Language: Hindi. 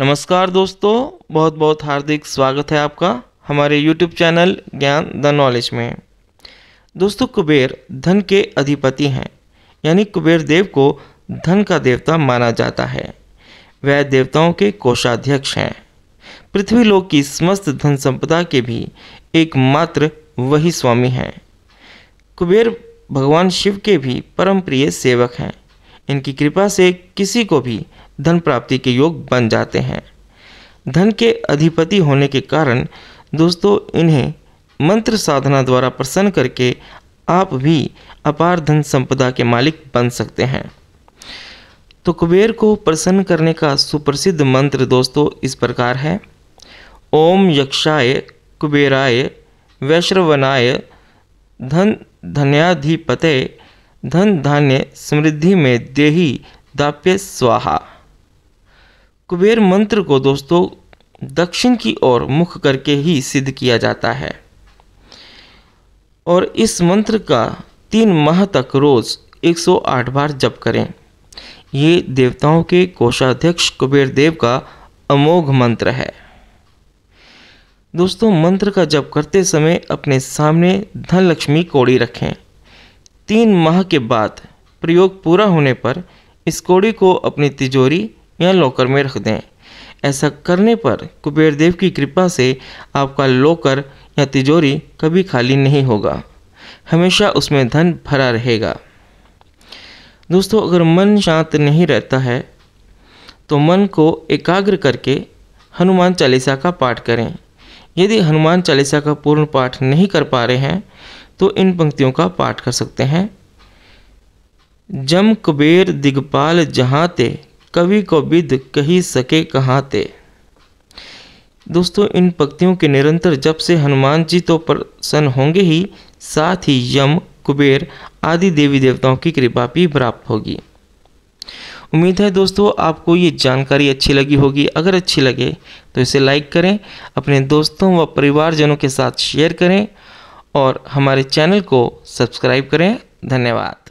नमस्कार दोस्तों बहुत बहुत हार्दिक स्वागत है आपका हमारे YouTube channel Gyan the knowledge में दोस्तों कुबेर धन के अधिपति हैं यानी कुबेर देव को धन का देवता माना जाता है वह देवताओं के कोषाध्यक्ष हैं पृथ्वी लोक की समस्त धन संपदा के भी एकमात्र वही स्वामी हैं कुबेर भगवान शिव के भी परम प्रिय सेवक हैं इनकी कृपा से किसी को भी धन प्राप्ति के योग बन जाते हैं धन के अधिपति होने के कारण दोस्तों इन्हें मंत्र साधना द्वारा प्रसन्न करके आप भी अपार धन संपदा के मालिक बन सकते हैं तो कुबेर को प्रसन्न करने का सुप्रसिद्ध मंत्र दोस्तों इस प्रकार है ओम यक्षाय कुबेराय वैश्रवनाय धन धन्याधिपते धन धान्य समृद्धि में देही दाप्य स्वाहा कुबेर मंत्र को दोस्तों दक्षिण की ओर मुख करके ही सिद्ध किया जाता है और इस मंत्र का तीन माह तक रोज़ 108 बार जप करें ये देवताओं के कोषाध्यक्ष कुबेर देव का अमोघ मंत्र है दोस्तों मंत्र का जप करते समय अपने सामने धन लक्ष्मी कोड़ी रखें तीन माह के बाद प्रयोग पूरा होने पर इस कोड़ी को अपनी तिजोरी या लॉकर में रख दें ऐसा करने पर कुबेर देव की कृपा से आपका लॉकर या तिजोरी कभी खाली नहीं होगा हमेशा उसमें धन भरा रहेगा दोस्तों अगर मन शांत नहीं रहता है तो मन को एकाग्र करके हनुमान चालीसा का पाठ करें यदि हनुमान चालीसा का पूर्ण पाठ नहीं कर पा रहे हैं तो इन पंक्तियों का पाठ कर सकते हैं जम कुबेर दिगपाल जहाँ ते कवि को विद कही सके कहाँ ते दोस्तों इन पक्तियों के निरंतर जब से हनुमान जी तो प्रसन्न होंगे ही साथ ही यम कुबेर आदि देवी देवताओं की कृपा भी प्राप्त होगी उम्मीद है दोस्तों आपको ये जानकारी अच्छी लगी होगी अगर अच्छी लगे तो इसे लाइक करें अपने दोस्तों व परिवारजनों के साथ शेयर करें और हमारे चैनल को सब्सक्राइब करें धन्यवाद